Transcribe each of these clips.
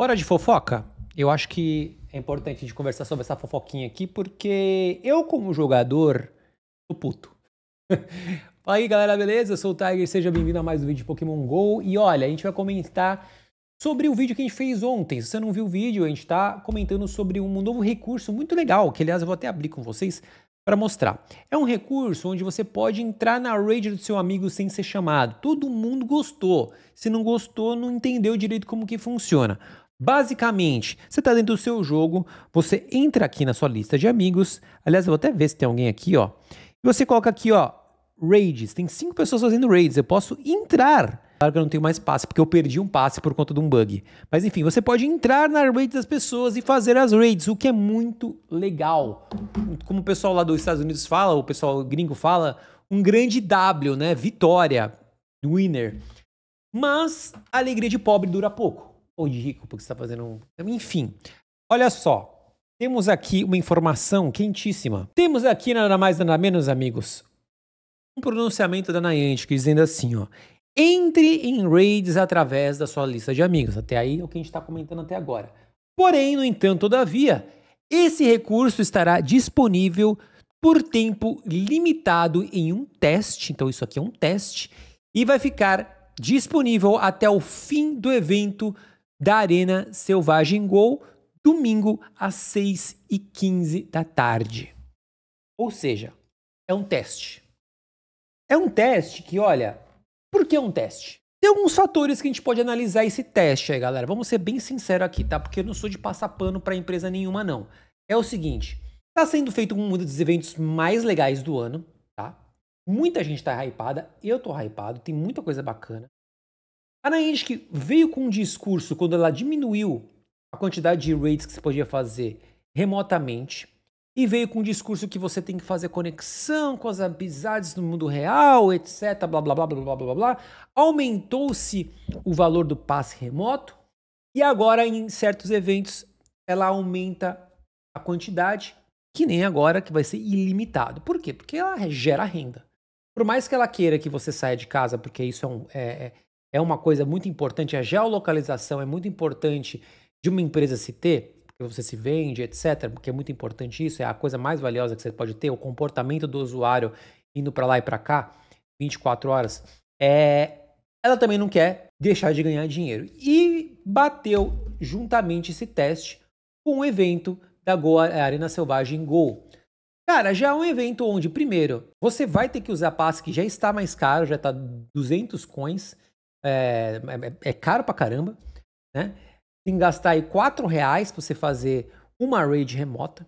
Hora de fofoca? Eu acho que é importante a gente conversar sobre essa fofoquinha aqui, porque eu, como jogador, tô puto. Fala aí, galera, beleza? Eu sou o Tiger, seja bem-vindo a mais um vídeo de Pokémon GO. E olha, a gente vai comentar sobre o vídeo que a gente fez ontem. Se você não viu o vídeo, a gente tá comentando sobre um novo recurso muito legal, que aliás eu vou até abrir com vocês para mostrar. É um recurso onde você pode entrar na raid do seu amigo sem ser chamado. Todo mundo gostou. Se não gostou, não entendeu direito como que funciona. Basicamente, você está dentro do seu jogo, você entra aqui na sua lista de amigos. Aliás, eu vou até ver se tem alguém aqui, ó. E você coloca aqui, ó, raids. Tem cinco pessoas fazendo raids. Eu posso entrar. Claro que eu não tenho mais passe, porque eu perdi um passe por conta de um bug. Mas enfim, você pode entrar na raid das pessoas e fazer as raids, o que é muito legal. Como o pessoal lá dos Estados Unidos fala, o pessoal gringo fala, um grande W, né? Vitória, winner. Mas a alegria de pobre dura pouco ou de rico porque está fazendo um. Enfim, olha só. Temos aqui uma informação quentíssima. Temos aqui nada mais nada menos, amigos, um pronunciamento da Nayant dizendo assim, ó. Entre em raids através da sua lista de amigos. Até aí é o que a gente está comentando até agora. Porém, no entanto, todavia, esse recurso estará disponível por tempo limitado em um teste. Então, isso aqui é um teste. E vai ficar disponível até o fim do evento da Arena Selvagem Gol, domingo às 6h15 da tarde. Ou seja, é um teste. É um teste que, olha, por que é um teste? Tem alguns fatores que a gente pode analisar esse teste aí, galera. Vamos ser bem sincero aqui, tá? Porque eu não sou de passar pano para empresa nenhuma, não. É o seguinte, tá sendo feito um dos eventos mais legais do ano, tá? Muita gente tá hypada, eu tô hypado, tem muita coisa bacana. Ana Inchik veio com um discurso quando ela diminuiu a quantidade de rates que você podia fazer remotamente e veio com um discurso que você tem que fazer conexão com as amizades no mundo real, etc, blá blá blá blá blá blá blá. Aumentou-se o valor do passe remoto e agora em certos eventos ela aumenta a quantidade, que nem agora que vai ser ilimitado. Por quê? Porque ela gera renda. Por mais que ela queira que você saia de casa, porque isso é, um, é, é é uma coisa muito importante, a geolocalização é muito importante de uma empresa se ter, porque você se vende, etc., porque é muito importante isso, é a coisa mais valiosa que você pode ter, o comportamento do usuário indo para lá e para cá, 24 horas, é... ela também não quer deixar de ganhar dinheiro. E bateu juntamente esse teste com o evento da Go Arena Selvagem Go. Cara, já é um evento onde, primeiro, você vai ter que usar passe que já está mais caro, já está 200 coins, é, é, é caro pra caramba, né? Tem que gastar aí 4 reais pra você fazer uma raid remota.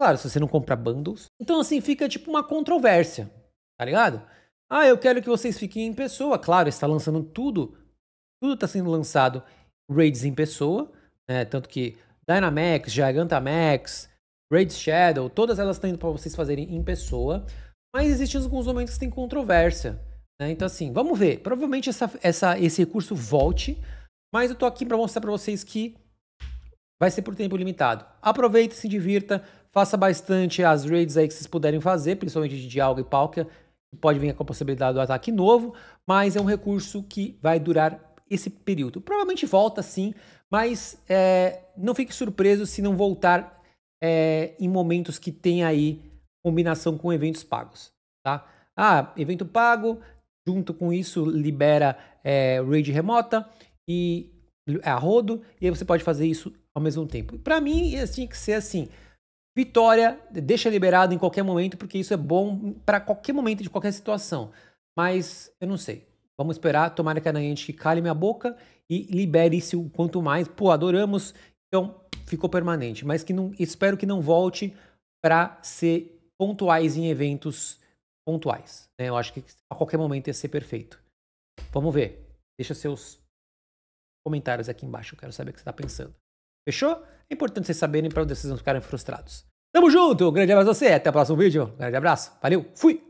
Claro, se você não compra bundles. Então, assim, fica tipo uma controvérsia, tá ligado? Ah, eu quero que vocês fiquem em pessoa. Claro, está lançando tudo. Tudo está sendo lançado raids em pessoa. Né? Tanto que Dynamax, Gigantamax, Raid Shadow, todas elas estão indo para vocês fazerem em pessoa. Mas existem alguns momentos que tem controvérsia. Né? Então, assim, vamos ver. Provavelmente essa, essa, esse recurso volte, mas eu tô aqui para mostrar para vocês que vai ser por tempo limitado. Aproveita, se divirta, faça bastante as raids aí que vocês puderem fazer, principalmente de alga e palca, que pode vir com a possibilidade do ataque novo, mas é um recurso que vai durar esse período. Provavelmente volta sim, mas é, não fique surpreso se não voltar é, em momentos que tem aí combinação com eventos pagos, tá? Ah, evento pago, Junto com isso, libera é, RAID remota e é a rodo, e aí você pode fazer isso ao mesmo tempo. Para mim, tinha que ser assim. Vitória, deixa liberado em qualquer momento, porque isso é bom para qualquer momento, de qualquer situação. Mas eu não sei. Vamos esperar, tomara que a Niantic cale minha boca e libere isso o quanto mais. Pô, adoramos. Então, ficou permanente. Mas que não, espero que não volte para ser pontuais em eventos pontuais. Né? Eu acho que a qualquer momento ia ser perfeito. Vamos ver. Deixa seus comentários aqui embaixo. Eu quero saber o que você está pensando. Fechou? É importante vocês saberem para vocês não ficarem frustrados. Tamo junto! Um grande abraço a você. Até o próximo vídeo. Um grande abraço. Valeu. Fui!